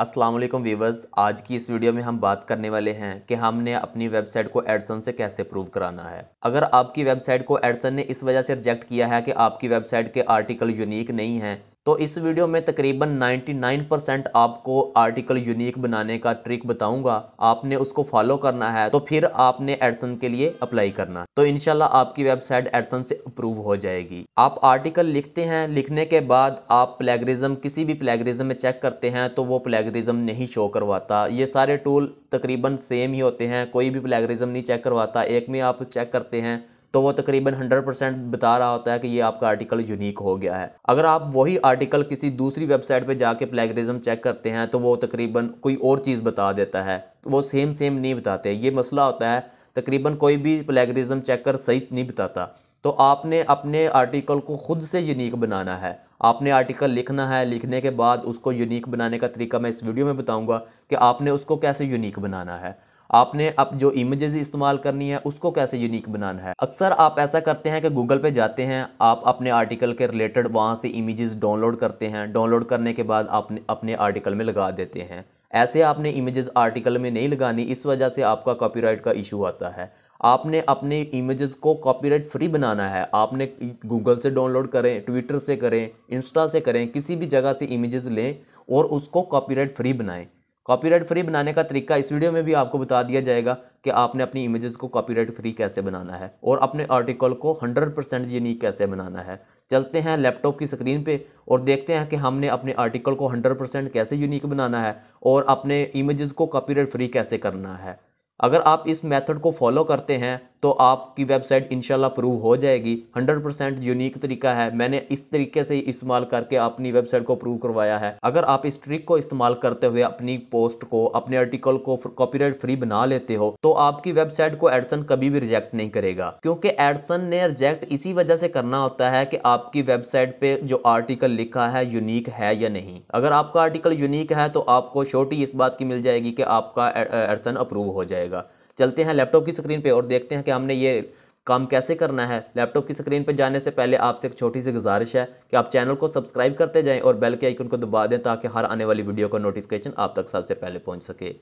Aslam viewers आज की इस वीडियो में हम बात करने वाले हैं कि हमने अपनी वेबसाइट को एडसन से कैसे प्रूव कराना है अगर आपकी वेबसाइट को एडसन ने इस वजह से रिजेक्ट किया है कि आपकी वेबसाइट के आर्टिकल यूनिक नहीं हैं तो इस वीडियो में तकरीबन 99 परसेंट आपको आर्टिकल यूनिक बनाने का ट्रिक बताऊंगा आपने उसको फॉलो करना है तो फिर आपने एडसन के लिए अप्लाई करना तो इनशाला आपकी वेबसाइट एडसन से अप्रूव हो जाएगी आप आर्टिकल लिखते हैं लिखने के बाद आप प्लेगरिज्म किसी भी प्लेगरिज्म में चेक करते हैं तो वो प्लेगरिज्म नहीं शो करवाता ये सारे टूल तकरीबन सेम ही होते हैं कोई भी प्लेगरिज्म नहीं चेक करवाता एक में आप चेक करते हैं तो वो तकरीबन 100 परसेंट बता रहा होता है कि ये आपका आर्टिकल यूनिक हो गया है अगर आप वही आर्टिकल किसी दूसरी वेबसाइट पे जाके प्लेगरिज्म चेक करते हैं तो वो तकरीबन कोई और चीज़ बता देता है तो वो सेम सेम नहीं बताते ये मसला होता है तकरीबन कोई भी प्लेगरिज्म चेकर सही नहीं बताता तो आपने अपने आर्टिकल को ख़ुद से यूनिक बनाना है आपने आर्टिकल लिखना है लिखने के बाद उसको यूनिक बनाने का तरीका मैं इस वीडियो में बताऊँगा कि आपने उसको कैसे यूनिक बनाना है आपने अब जो इमेजेस इस्तेमाल करनी है उसको कैसे यूनिक बनाना है अक्सर आप ऐसा करते हैं कि गूगल पे जाते हैं आप अपने आर्टिकल के रिलेटेड वहाँ से इमेजेस डाउनलोड करते हैं डाउनलोड करने के बाद आप अपने आर्टिकल में लगा देते हैं ऐसे आपने इमेजेस आर्टिकल में नहीं लगानी इस वजह से आपका कॉपीराइट का इशू आता है आपने अपने इमेजेस को कॉपीराइट फ्री बनाना है आपने गूगल से डाउनलोड करें ट्विटर से करें इंस्टा से करें किसी भी जगह से इमेजेस लें और उसको कॉपीराइट फ्री बनाएं कॉपीराइट फ्री बनाने का तरीका इस वीडियो में भी आपको बता दिया जाएगा कि आपने अपनी इमेजेस को कॉपीराइट फ्री कैसे बनाना है और अपने आर्टिकल को 100 परसेंट यूनिक कैसे बनाना है चलते हैं लैपटॉप की स्क्रीन पे और देखते हैं कि हमने अपने आर्टिकल को 100 परसेंट कैसे यूनिक बनाना है और अपने इमेजेस को कॉपीराइट फ्री कैसे करना है अगर आप इस मेथड को फॉलो करते हैं तो आपकी वेबसाइट इनशाला प्रूव हो जाएगी 100% यूनिक तरीका है मैंने इस तरीके से इस्तेमाल करके अपनी वेबसाइट को प्रूव करवाया है अगर आप इस ट्रिक को इस्तेमाल करते हुए अपनी पोस्ट को अपने आर्टिकल को कॉपीराइट फ्री बना लेते हो तो आपकी वेबसाइट को एडसन कभी भी रिजेक्ट नहीं करेगा क्योंकि एडसन ने रिजेक्ट इसी वजह से करना होता है कि आपकी वेबसाइट पे जो आर्टिकल लिखा है यूनिक है या नहीं अगर आपका आर्टिकल यूनिक है तो आपको छोटी इस बात की मिल जाएगी कि आपका एडसन अप्रूव हो जाएगा जाएगा चलते हैं लैपटॉप की स्क्रीन पर और देखते हैं कि हमने ये काम कैसे करना है लैपटॉप की स्क्रीन पर जाने से पहले आपसे एक छोटी सी गुजारिश है कि आप चैनल को सब्सक्राइब करते जाएं और बेल के आइकन को दबा दें ताकि हर आने वाली वीडियो का नोटिफिकेशन आप तक सबसे पहले पहुंच सके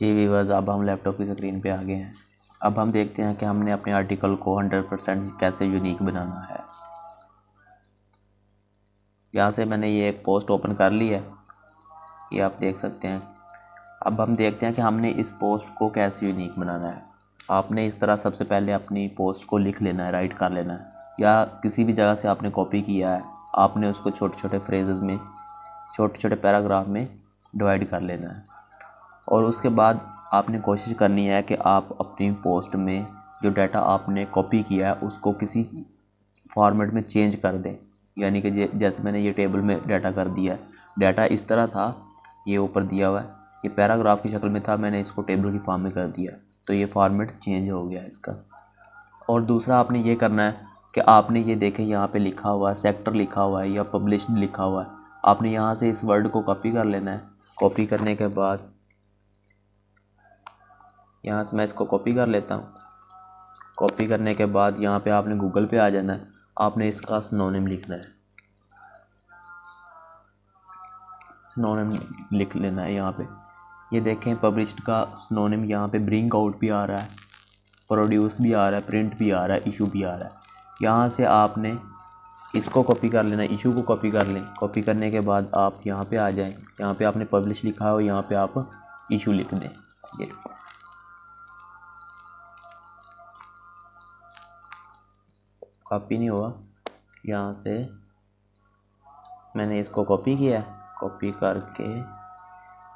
जी वीवर्स अब हम लैपटॉप की स्क्रीन पे आ गए हैं अब हम देखते हैं कि हमने अपने आर्टिकल को हंड्रेड कैसे यूनिक बनाना है यहाँ से मैंने ये एक पोस्ट ओपन कर ली है ये आप देख सकते हैं अब हम देखते हैं कि हमने इस पोस्ट को कैसे यूनिक बनाना है आपने इस तरह सबसे पहले अपनी पोस्ट को लिख लेना है राइट कर लेना है या किसी भी जगह से आपने कॉपी किया है आपने उसको छोटे छोटे फ्रेजेस में छोटे छोटे पैराग्राफ में डिवाइड कर लेना है और उसके बाद आपने कोशिश करनी है कि आप अपनी पोस्ट में जो डाटा आपने कॉपी किया है उसको किसी फॉर्मेट में चेंज कर दें यानी कि जैसे मैंने ये टेबल में डाटा कर दिया है डाटा इस तरह था ये ऊपर दिया हुआ है ये पैराग्राफ की शक्ल में था मैंने इसको टेबल की फॉर्म में कर दिया तो ये फॉर्मेट चेंज हो गया इसका और दूसरा आपने ये करना है कि आपने ये देखे यहाँ पे लिखा हुआ है सेक्टर लिखा हुआ है या पब्लिश लिखा हुआ है आपने यहाँ से इस वर्ड को कॉपी कर लेना है कॉपी करने के बाद यहाँ से मैं इसको कॉपी कर लेता हूँ कॉपी करने के बाद यहाँ पे आपने गूगल पे आ जाना है आपने इसका स्नोनिम लिखना है स्नोनिम लिख लेना है यहाँ पर ये देखें पब्लिश्ड का स्नोनिम यहाँ पे ब्रिंग आउट भी आ रहा है प्रोड्यूस भी आ रहा है प्रिंट भी आ रहा है इशू भी आ रहा है यहाँ से आपने इसको कॉपी कर लेना इशू को कॉपी कर लें कॉपी करने के बाद आप यहाँ पे आ जाएं यहाँ पे आपने पब्लिश लिखा हो यहाँ पे आप इशू लिख दें ये कॉपी नहीं हुआ यहाँ से मैंने इसको कॉपी किया कॉपी करके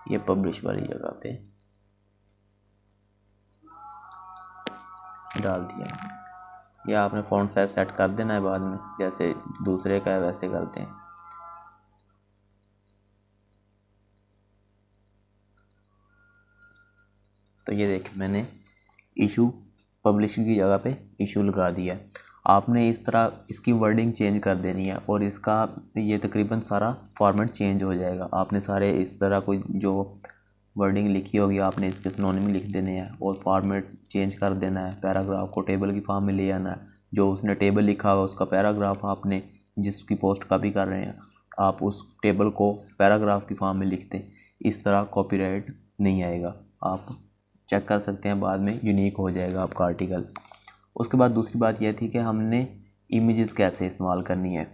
ये पब्लिश वाली जगह पे डाल दिया या आपने फोन साइज सेट कर देना है बाद में जैसे दूसरे का है वैसे करते हैं तो ये देख मैंने इशू पब्लिश की जगह पे इशू लगा दिया आपने इस तरह इसकी वर्डिंग चेंज कर देनी है और इसका ये तकरीबन सारा फॉर्मेट चेंज हो जाएगा आपने सारे इस तरह कोई जो वर्डिंग लिखी होगी आपने इसके में लिख देने हैं और फॉर्मेट चेंज कर देना है पैराग्राफ को टेबल की फॉर्म में ले आना है जो उसने टेबल लिखा हुआ उसका पैराग्राफ आपने जिसकी पोस्ट कापी कर रहे हैं आप उस टेबल को पैराग्राफ की फॉर्म में लिखते हैं इस तरह कॉपीराइट नहीं आएगा आप चेक कर सकते हैं बाद में यूनिक हो जाएगा आपका आर्टिकल उसके बाद दूसरी बात यह थी कि हमने इमेजेस कैसे इस्तेमाल करनी है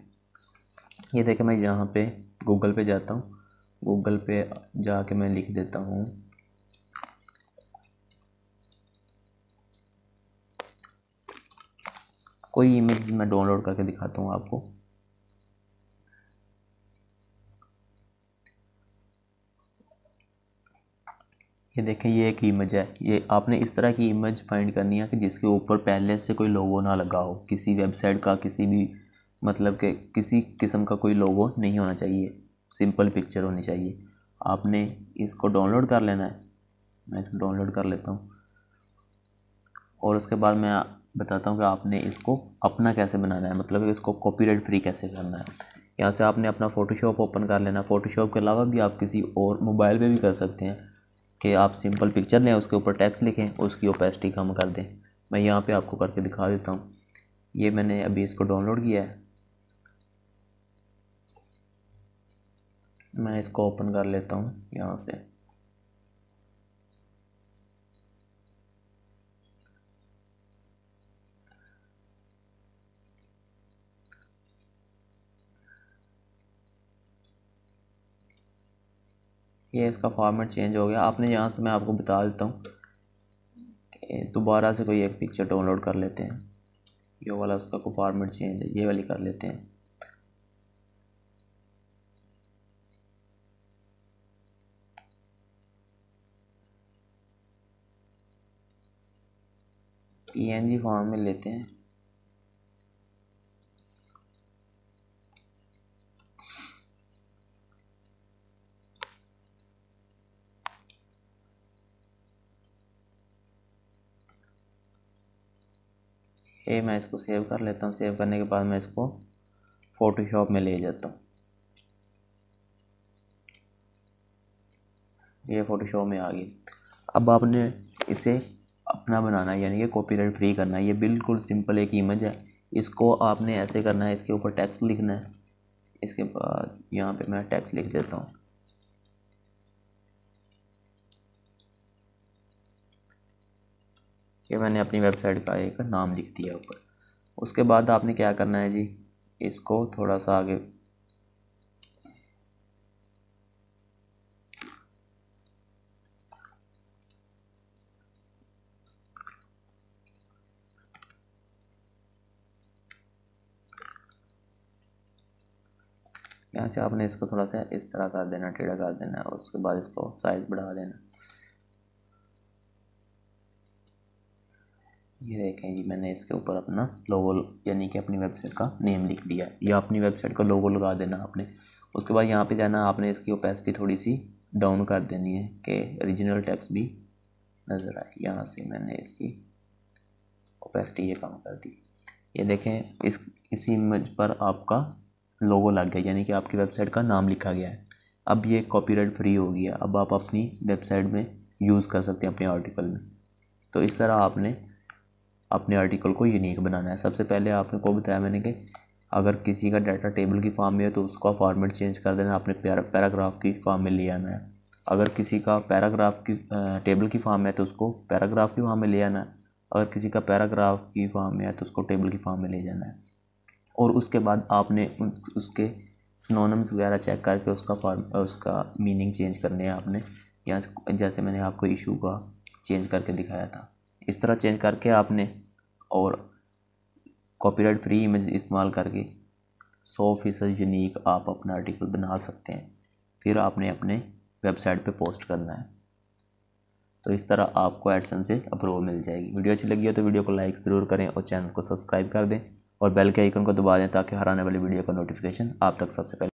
ये देखें मैं यहाँ पे गूगल पे जाता हूँ गूगल पे जाके मैं लिख देता हूँ कोई इमेज मैं डाउनलोड करके दिखाता हूँ आपको ये देखें ये एक इमेज है ये आपने इस तरह की इमेज फाइंड करनी है कि जिसके ऊपर पहले से कोई लोगो ना लगा हो किसी वेबसाइट का किसी भी मतलब के किसी किस्म का कोई लोगो नहीं होना चाहिए सिंपल पिक्चर होनी चाहिए आपने इसको डाउनलोड कर लेना है मैं इसको डाउनलोड कर लेता हूँ और उसके बाद मैं बताता हूँ कि आपने इसको अपना कैसे बनाना है मतलब इसको कॉपी फ्री कैसे करना है यहाँ से आपने अपना फ़ोटोशॉप ओपन कर लेना फ़ोटोशॉप के अलावा भी आप किसी और मोबाइल पर भी कर सकते हैं कि आप सिंपल पिक्चर लें उसके ऊपर टैक्स लिखें उसकी ओपेसिटी कम कर दें मैं यहाँ पे आपको करके दिखा देता हूँ ये मैंने अभी इसको डाउनलोड किया है मैं इसको ओपन कर लेता हूँ यहाँ से ये इसका फॉर्मेट चेंज हो गया आपने यहाँ से मैं आपको बता देता हूँ दोबारा से कोई एक पिक्चर डाउनलोड कर लेते हैं ये वाला उसका को फॉर्मेट चेंज है ये वाली कर लेते हैं पी एन जी फॉर्म में लेते हैं ये मैं इसको सेव कर लेता हूँ सेव करने के बाद मैं इसको फ़ोटोशॉप में ले जाता हूँ ये फ़ोटोशॉप में आ गई अब आपने इसे अपना बनाना है यानी कि कॉपीराइट फ्री करना है ये बिल्कुल सिंपल एक इमेज है इसको आपने ऐसे करना है इसके ऊपर टैक्स लिखना है इसके बाद यहाँ पे मैं टैक्स लिख देता हूँ कि मैंने अपनी वेबसाइट का एक नाम लिख दिया ऊपर उसके बाद आपने क्या करना है जी इसको थोड़ा सा आगे यहाँ से आपने इसको थोड़ा सा इस तरह कर देना टेढ़ा कर देना और उसके बाद इसको साइज़ बढ़ा देना ये देखें जी मैंने इसके ऊपर अपना लोगो यानी कि अपनी वेबसाइट का नेम लिख दिया या अपनी वेबसाइट का लोगो लगा देना आपने उसके बाद यहाँ पे जाना आपने इसकी ओपेसिटी थोड़ी सी डाउन कर देनी है कि ओरिजिनल टैक्स भी नज़र आए यहाँ से मैंने इसकी ओपेसिटी ये कम कर दी ये देखें इस इसी इमेज पर आपका लोगो लग गया यानी कि आपकी वेबसाइट का नाम लिखा गया है अब ये कॉपीराइट फ्री हो गया अब आप अपनी वेबसाइट में यूज़ कर सकते हैं अपने आर्टिकल में तो इस तरह आपने अपने आर्टिकल को यूनिक बनाना है सबसे पहले आपने को बताया मैंने कि अगर किसी का डाटा टेबल की फॉर्म में है तो उसका फॉर्मेट चेंज कर देना आपने पैराग्राफ की फॉर्म में ले आना है अगर किसी का पैराग्राफ की टेबल की फॉर्म है तो उसको पैराग्राफ की फॉर्म में ले आना है अगर किसी का पैराग्राफ की फॉर्म में है तो उसको टेबल की फॉर्म में ले जाना है और उसके बाद आपने उसके स्नोनम्स वगैरह चेक करके उसका फॉर्म उसका मीनिंग चेंज करने है आपने या जैसे मैंने आपको इशू का चेंज करके दिखाया था इस तरह चेंज करके आपने और कॉपीराइट फ्री इमेज इस्तेमाल करके सौ फीसद यूनिक आप अपना आर्टिकल बना सकते हैं फिर आपने अपने वेबसाइट पे पोस्ट करना है तो इस तरह आपको एडसन से अप्रूवल मिल जाएगी वीडियो अच्छी लगी हो तो वीडियो को लाइक ज़रूर करें और चैनल को सब्सक्राइब कर दें और बेल के आइकन को दबा दें ताकि हर आने वाली वीडियो का नोटिफिकेशन आप तक सबसे पहले